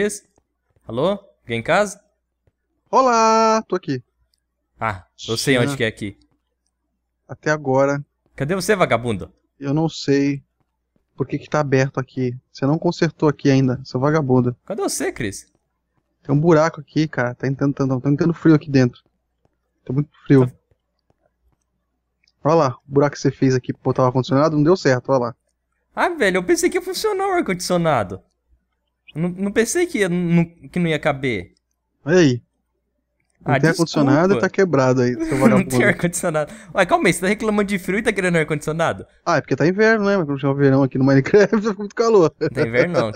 Cris? Alô? Alguém em casa? Olá, tô aqui. Ah, eu sei onde que é aqui. Até agora. Cadê você, vagabundo? Eu não sei por que que tá aberto aqui. Você não consertou aqui ainda, seu vagabundo. Cadê você, Cris? Tem um buraco aqui, cara. Tá entrando, tá, tá entrando frio aqui dentro. Tá muito frio. Tá... Olha lá, o buraco que você fez aqui pra botar o ar-condicionado não deu certo, olha lá. Ah, velho, eu pensei que ia funcionar o ar-condicionado. Não, não pensei que, ia, não, que não ia caber. Olha aí. Não ah, tem ar-condicionado e tá quebrado aí, seu não tem ar-condicionado. Ué, calma aí, você tá reclamando de frio e tá querendo ar-condicionado? Ah, é porque tá inverno, né? Mas quando chama verão aqui no Minecraft, tá muito calor. Não tá inverno, não.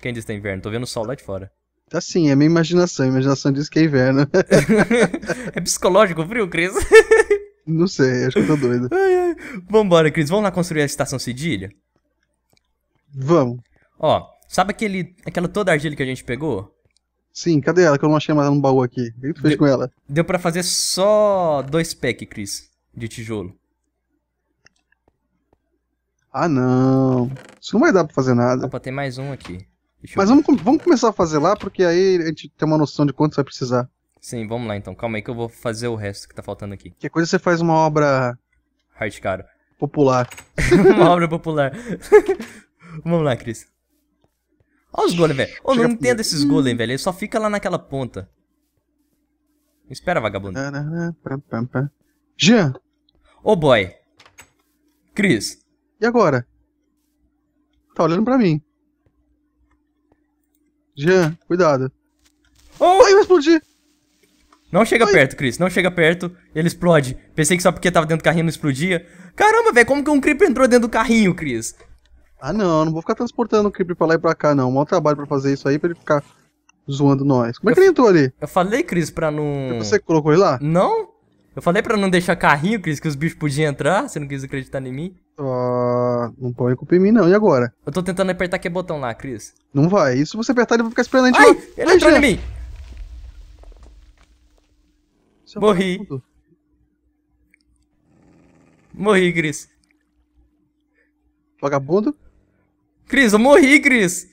Quem disse que tá inverno? Tô vendo o sol lá de fora. Tá sim, é minha imaginação. A imaginação diz que é inverno. é psicológico o frio, Cris? não sei, acho que eu tô doido. Ai, ai. Vambora, Cris. Vamos lá construir a estação Cedilha? Vamos. Ó, Sabe aquele, aquela toda argila que a gente pegou? Sim, cadê ela? Que eu não achei mais ela no baú aqui. O que tu fez deu, com ela? Deu pra fazer só dois packs, Chris, de tijolo. Ah, não. Isso não vai dar pra fazer nada. Opa, tem mais um aqui. Mas vamos, vamos começar a fazer lá, porque aí a gente tem uma noção de quanto vai precisar. Sim, vamos lá então. Calma aí que eu vou fazer o resto que tá faltando aqui. Que coisa você faz uma obra. Hardcore. Popular. uma obra popular. vamos lá, Cris. Olha os golems, velho. Eu não entendo esses golems, hum. velho. Ele só fica lá naquela ponta. Espera, vagabundo. Jean! Ô, oh boy. Cris. E agora? Tá olhando pra mim. Jean, cuidado. Oh! Ai, eu explodi! Não chega Ai. perto, Chris. Não chega perto. Ele explode. Pensei que só porque tava dentro do carrinho não explodia. Caramba, velho, como que um creeper entrou dentro do carrinho, Chris? Ah não, não vou ficar transportando o Creeper pra lá e pra cá, não. Mó trabalho pra fazer isso aí pra ele ficar zoando nós. Como é que eu, ele entrou ali? Eu falei, Cris, pra não. Você colocou ele lá? Não? Eu falei pra não deixar carrinho, Cris, que os bichos podiam entrar, você não quis acreditar em mim. Ah, não pode culpar em mim, não. E agora? Eu tô tentando apertar aquele botão lá, Cris. Não vai. E se você apertar, ele vai ficar esperando a gente. Ai, ele Ai, entrou já. em mim! Você Morri. Morri, Cris. Vagabundo? Cris, eu morri, Cris.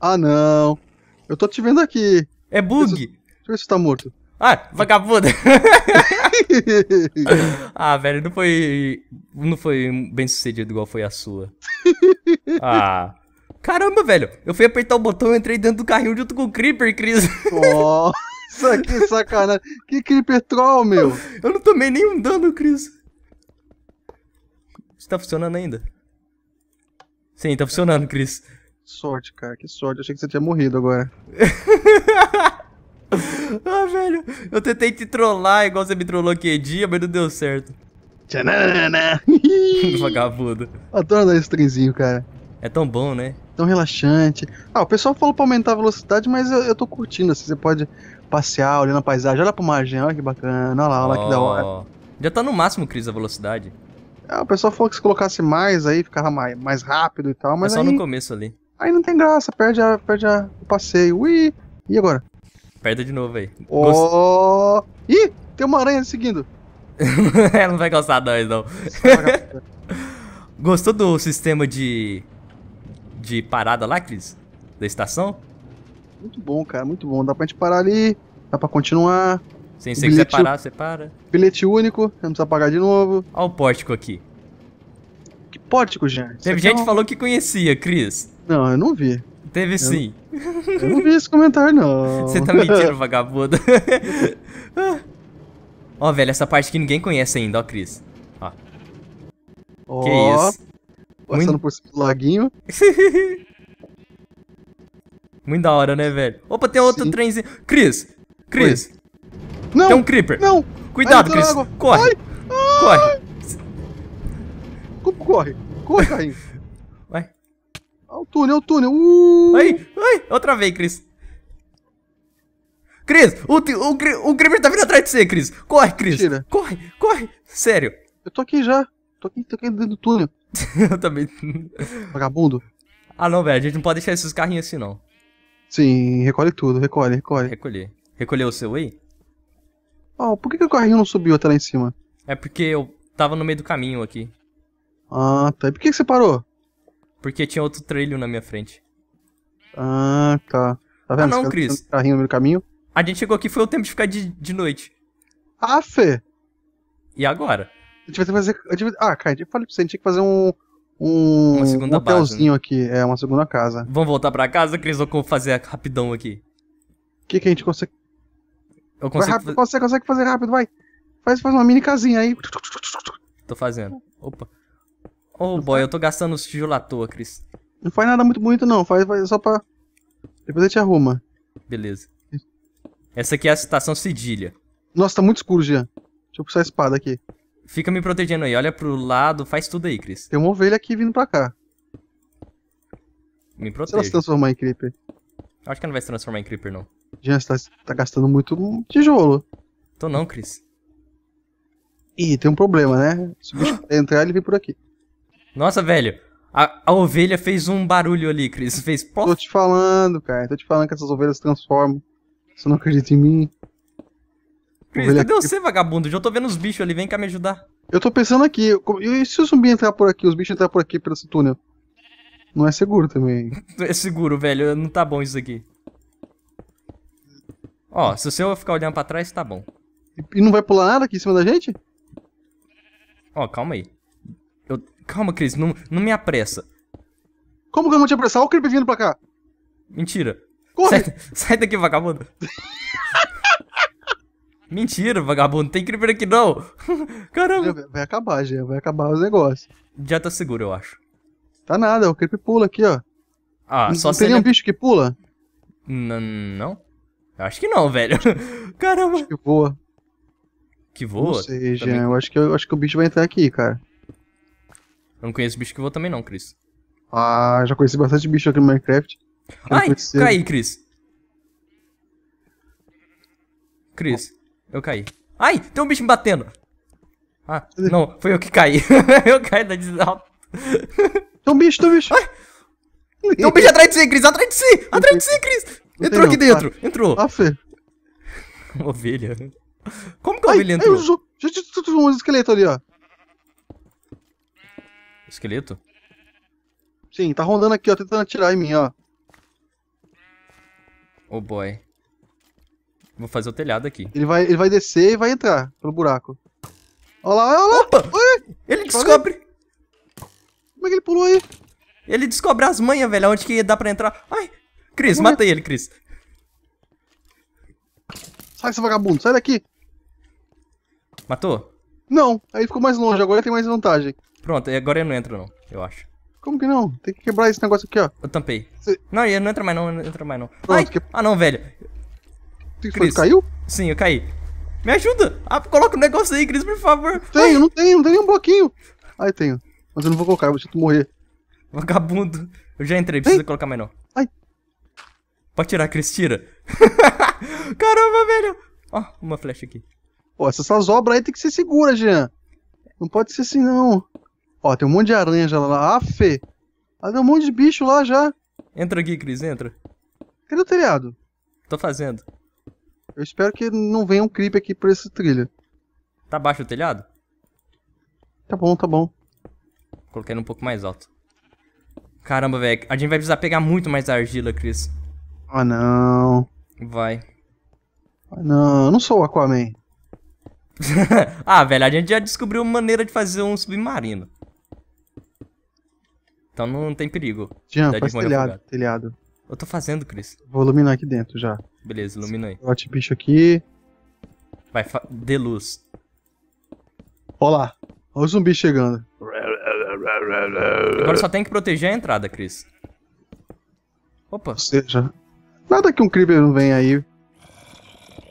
Ah, não. Eu tô te vendo aqui. É bug. Deixa, deixa eu ver se tá morto. Ah, vagabundo. ah, velho, não foi não foi bem sucedido igual foi a sua. Ah. Caramba, velho. Eu fui apertar o botão e entrei dentro do carrinho junto com o Creeper, Cris. Nossa, que sacanagem. Que Creeper troll, meu. Eu não tomei nenhum dano, Cris. Está funcionando ainda? Sim, tá funcionando, Cris. Sorte, cara, que sorte. achei que você tinha morrido agora. ah, velho, eu tentei te trollar igual você me trollou aquele dia, mas não deu certo. Tchanana! Vagabundo. Adoro dar esse trenzinho, cara. É tão bom, né? Tão relaxante. Ah, o pessoal falou pra aumentar a velocidade, mas eu, eu tô curtindo, assim, você pode passear, olhando a paisagem, olha pra margem, olha que bacana, olha lá, olha oh. lá que da hora. Já tá no máximo, Cris, a velocidade. É, o pessoal falou que se colocasse mais aí, ficava mais, mais rápido e tal, é mas. É só aí, no começo ali. Aí não tem graça, perde, a, perde a, o passeio. Ui! E agora? perde de novo aí. Oh! Ih! Tem uma aranha seguindo! Ela não vai gostar nós, não. Gostou do sistema de. de parada lá, Cris? Da estação? Muito bom, cara, muito bom. Dá pra gente parar ali, dá pra continuar. Sem se você quiser parar, você para. Bilhete único, você não precisa pagar de novo. Olha o pórtico aqui. Que pórtico, gente? Teve é gente que falou que conhecia, Cris. Não, eu não vi. Teve eu sim. Não... eu não vi esse comentário, não. Você tá mentindo, vagabundo. ó, velho, essa parte que ninguém conhece ainda, ó, Cris. Ó. que isso. Passando Muito... por cima do laguinho. Muito da hora, né, velho? Opa, tem outro Sim. trenzinho. Cris! Cris! Não! Tem um creeper! Não! Cuidado, Cris! Corre! Ai, corre! Como corre? Corre, carrinho! Vai! Olha o túnel, o túnel! Uh. Ai, ai! Outra vez, Cris! Cris, o, o, o Creeper tá vindo atrás de você, Cris. Corre, Cris. Tira. Corre, corre. Sério. Eu tô aqui já. Tô aqui, tô aqui dentro do túnel. eu também. Vagabundo. Ah, não, velho. A gente não pode deixar esses carrinhos assim, não. Sim, recolhe tudo. Recolhe, recolhe. Recolher. Recolheu o seu aí? Oh, por que, que o carrinho não subiu até lá em cima? É porque eu tava no meio do caminho aqui. Ah, tá. E por que, que você parou? Porque tinha outro trilho na minha frente. Ah, tá. Tá vendo? Ah, não, Cris. carrinho no meio do caminho? A gente chegou aqui foi o tempo de ficar de, de noite. Ah, Fê! E agora? a gente vai ter que fazer. tive, ah, cara, eu falei pra você, a gente tinha que fazer um. Um, uma segunda um hotelzinho base, né? aqui, é uma segunda casa. Vamos voltar pra casa, Cris? Vou fazer rapidão aqui. O que, que a gente consegue. Eu consigo. Vai rápido, Você consegue fazer rápido, vai. Faz, faz uma mini casinha aí. Tô fazendo. Opa. Oh não boy, faz... eu tô gastando os tijolos à toa, Cris. Não faz nada muito bonito, não. Faz, faz só pra. Depois a gente arruma. Beleza. Essa aqui é a estação Cedilha. Nossa, tá muito escuro, Jean. Deixa eu puxar a espada aqui. Fica me protegendo aí. Olha pro lado, faz tudo aí, Cris. Tem uma ovelha aqui vindo pra cá. Me protege. Se ela se transformar em Creeper. Acho que ela não vai se transformar em Creeper, não. Jean, você tá, tá gastando muito tijolo. Tô não, Cris. Ih, tem um problema, né? Se o bicho entrar, ele vem por aqui. Nossa, velho. A, a, ovelha fez um barulho ali, Cris. Fez Tô te falando, cara. Tô te falando que essas ovelhas se transformam. Você não acredita em mim? Cris, cadê aqui... você, vagabundo? Já tô vendo os bichos ali. Vem cá me ajudar. Eu tô pensando aqui. E se o zumbi entrar por aqui, os bichos entrar por aqui, por esse túnel? Não é seguro também. é seguro, velho. Não tá bom isso aqui. Ó, se o seu ficar olhando pra trás, tá bom. E não vai pular nada aqui em cima da gente? Ó, calma aí. Eu... Calma, Cris, não, não me apressa. Como que eu vou te apressar? Olha o Creeper vindo pra cá. Mentira. Corre! Sai, sai daqui, vagabundo. Mentira, vagabundo, não tem creeper aqui não. Caramba. vai acabar, já vai acabar os negócios. Já tá seguro, eu acho. Tá nada, o creeper pula aqui, ó. Ah, não, só se. Seria... Tem um bicho que pula? N não. Eu acho que não, velho. Caramba. Acho que voa. Que voa? Não sei, Jean. Também... Eu, acho que, eu acho que o bicho vai entrar aqui, cara. Eu não conheço bicho que voa também não, Cris. Ah, já conheci bastante bicho aqui no Minecraft. Eu Ai, conheci... caí, Cris. Cris, eu caí. Ai, tem um bicho me batendo. Ah, não, foi eu que caí. eu caí da desalto. Tem um bicho, tem um bicho. Ai, tem um bicho atrás de si, Cris, atrás de si, atrás de si, Cris entrou aqui tá. dentro! Ah, entrou! Ah, Fê. ovelha. Como que a ovelha entrou? Ai, gente, tudo um esqueleto ali, ó. Esqueleto? Sim, tá rondando aqui, ó, tentando atirar em mim, ó. Oh boy. Vou fazer o telhado aqui. Ele vai, ele vai descer e vai entrar pelo buraco. Olha lá, olha lá! Opa! Oi! Ele descobre! Como é que ele pulou aí? Ele descobre as manhas, velho, onde que dá pra entrar. Ai, Cris, matei ele, Cris. Sai, seu vagabundo, sai daqui. Matou? Não, aí ficou mais longe, agora tem mais vantagem. Pronto, agora eu não entro não, eu acho. Como que não? Tem que quebrar esse negócio aqui, ó. Eu tampei. Cê... Não, ele não entra mais não, não entra mais não. Pronto, que... Ah não, velho. Cris, caiu? Sim, eu caí. Me ajuda! Ah, coloca o um negócio aí, Cris, por favor. Tenho, não tenho, não tenho nenhum bloquinho. Ah, eu tenho. Mas eu não vou colocar, eu vou morrer. Vagabundo. Eu já entrei, precisa colocar mais não. Pode tirar, Cris, tira. Caramba, velho. Ó, uma flecha aqui. Pô, essas obras aí tem que ser segura, Jean. Não pode ser assim, não. Ó, tem um monte de aranha já lá. fê. Ah, tem um monte de bicho lá já. Entra aqui, Cris, entra. Cadê o telhado? Tô fazendo. Eu espero que não venha um creep aqui por essa trilha. Tá baixo o telhado? Tá bom, tá bom. Coloquei ele um pouco mais alto. Caramba, velho. A gente vai precisar pegar muito mais argila, Cris. Ah, não. Vai. Ah, não, eu não sou o Aquaman. ah, velho, a gente já descobriu uma maneira de fazer um submarino. Então não tem perigo. Jean, faz telhado, afogado. telhado. Eu tô fazendo, Chris. Vou iluminar aqui dentro já. Beleza, ilumina aí. Bote bicho aqui. Vai, dê luz. Olha lá, olha o zumbi chegando. Agora só tem que proteger a entrada, Chris. Opa. Ou seja, Nada que um Creeper não venha aí.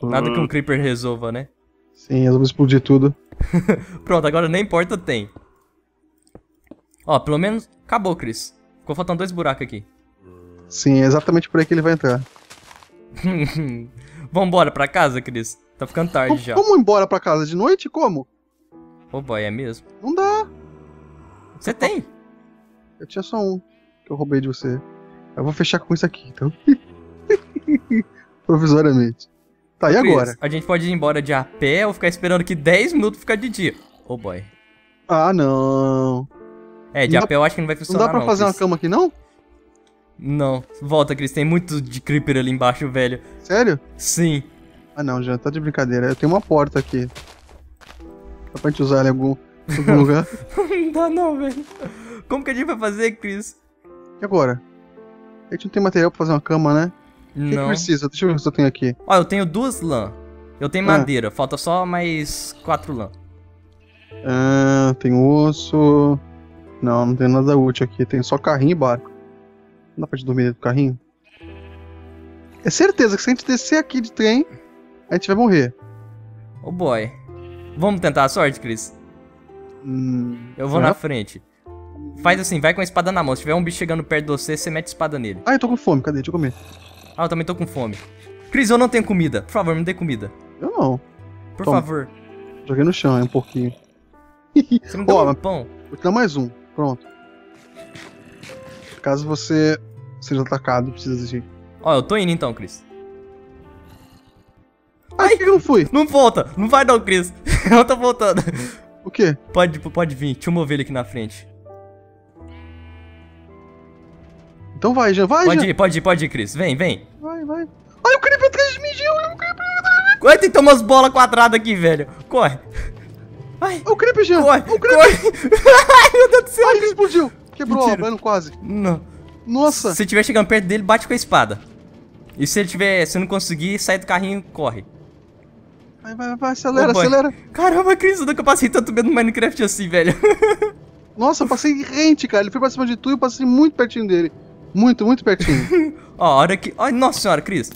Nada que um hum. Creeper resolva, né? Sim, elas explodir tudo. Pronto, agora nem porta tem. Ó, pelo menos acabou, Chris. Ficou faltando dois buracos aqui. Sim, é exatamente por aí que ele vai entrar. Vambora pra casa, Cris. Tá ficando tarde como, já. Como embora pra casa de noite? Como? Ô, oh boy, é mesmo? Não dá. Você tem? Eu tinha só um que eu roubei de você. Eu vou fechar com isso aqui, então. Provisoriamente. Tá, e agora? A gente pode ir embora de a pé ou ficar esperando que 10 minutos ficar de dia. Oh boy. Ah, não. É, de não a pé eu acho que não vai funcionar. Não dá pra não, fazer Chris. uma cama aqui, não? Não. Volta, Cris. Tem muito de creeper ali embaixo, velho. Sério? Sim. Ah, não, já tá de brincadeira. Eu tenho uma porta aqui. Dá pra gente usar ela em algum, em algum lugar? não dá, não, velho. Como que a gente vai fazer, Cris? E agora? A gente não tem material pra fazer uma cama, né? Não. que, que precisa? Deixa eu ver se eu tenho aqui. Ó, eu tenho duas lã. Eu tenho ah. madeira, falta só mais quatro lã. Ah, tem osso. Não, não tem nada útil aqui. Tem só carrinho e barco. Não dá pra te dormir dentro do carrinho? É certeza que se a gente descer aqui de trem, a gente vai morrer. Oh boy. Vamos tentar a sorte, Cris? Hum, eu vou é? na frente. Faz assim, vai com a espada na mão. Se tiver um bicho chegando perto de você, você mete a espada nele. Ah, eu tô com fome, cadê? Deixa eu comer. Ah, eu também tô com fome. Cris, eu não tenho comida. Por favor, me dê comida. Eu não. Por Toma. favor. Joguei no chão, é um pouquinho. Você me deu oh, um pão? Vou te dar mais um. Pronto. Caso você seja atacado, precisa desistir. Ó, eu tô indo então, Cris. Ai, Ai, que eu não fui? Não volta, não vai não, Cris. Ela tá voltando. O quê? Pode, pode vir, deixa eu mover ele aqui na frente. Então vai, Jean, vai, Pode Jean. ir, pode ir, pode ir, Cris. Vem, vem. Vai, vai. Ai, o Creeper atrás de mim, Jean. O Creeper atrás de mim. tem que umas bolas quadradas aqui, velho. Corre. Ai. É o Creeper, Jean. Corre, é o Creeper. Ai, meu Deus do céu. Ai, ele explodiu. Quebrou Mentira. a quase. Não. Nossa. Se tiver estiver chegando perto dele, bate com a espada. E se ele tiver, se não conseguir, sai do carrinho e corre. Vai, vai, vai, acelera, oh, acelera. Caramba, Cris, eu nunca passei tanto medo no Minecraft assim, velho. Nossa, eu passei rente, cara. Ele foi pra cima de tu e eu passei muito pertinho dele. Muito, muito pertinho. ó, olha aqui. Ai, nossa senhora, Cris.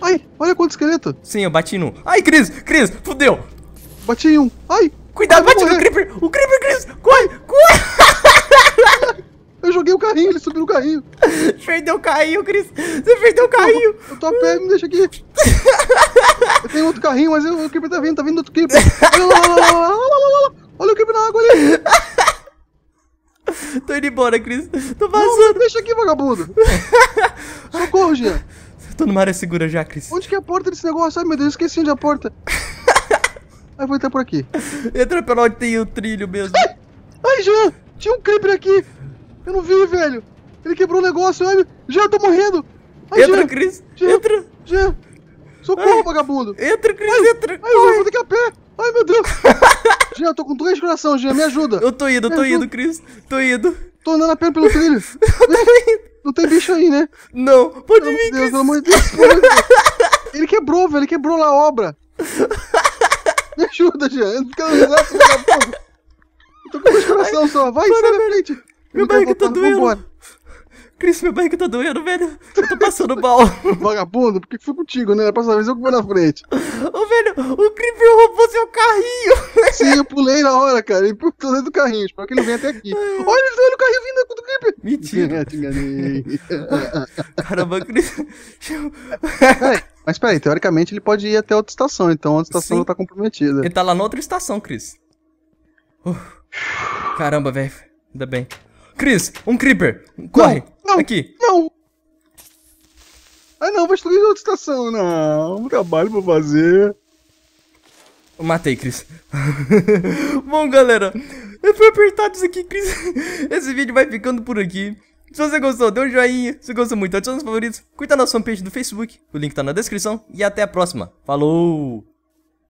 Ai, olha quanto esqueleto. Sim, eu bati num. Ai, Cris, Cris, fudeu. Bati em um. Ai. Cuidado, ai, bate no Creeper. O Creeper, Cris. Corre, corre. Eu joguei o carrinho, ele subiu o carrinho. Perdeu o carrinho, Cris. Você perdeu o carrinho. Eu, eu tô a pé, me deixa aqui. eu tenho outro carrinho, mas eu, o Creeper tá vindo, tá vindo outro Creeper. Olha lá, olha lá, olha lá. Tô indo embora, Cris. Tô vazando. Não, deixa aqui, vagabundo. Socorro, Jean. Tô numa área segura já, Cris. Onde que é a porta desse negócio? Ai, meu Deus, esqueci onde é a porta. Ai, vou entrar por aqui. Entra pela onde tem o trilho mesmo. Ai, Jean, tinha um creeper aqui. Eu não vi, velho. Ele quebrou o negócio. olha. Jean, tô morrendo. Ai, Entra, Jean. Cris. Jean. Jean, me ajuda. Eu tô indo, eu tô ajuda. indo, Cris. Tô indo. Tô andando a pé pelo trilho. Não tem bicho aí, né? Não, pode vir, Deus, Cris. Deus, pelo amor de Deus. Ele quebrou, velho, ele quebrou lá a obra. Me ajuda, Jean. Eu tô com o coração só. Vai, sai da frente. Meu bike tá doendo. Vambora. Cris, meu barriga tá doendo, velho. Eu tô passando mal. Vagabundo, por que foi contigo, né? A próxima vez eu que vou na frente. Ô, velho, o Creeper roubou seu carrinho. Sim, eu pulei na hora, cara. Ele pulou dentro do carrinho. Espero que ele venha até aqui. Ai, olha, tá olha o carrinho vindo do Creeper. Mentira. Te enganei. Caramba, Cris. Peraí, mas peraí, teoricamente ele pode ir até outra estação, então a outra estação não tá comprometida. Ele tá lá na outra estação, Cris. Uh, caramba, velho. Ainda bem. Cris, um Creeper! Corre! Não. Não, Aqui. Não. Ah, não, vou destruir outra estação. Não, um trabalho pra fazer. Eu matei, Cris. Bom, galera, fui apertado isso aqui, Cris. Esse vídeo vai ficando por aqui. Se você gostou, dê um joinha. Se gostou muito, adiciona os favoritos. Curta nosso fanpage do Facebook. O link tá na descrição. E até a próxima. Falou!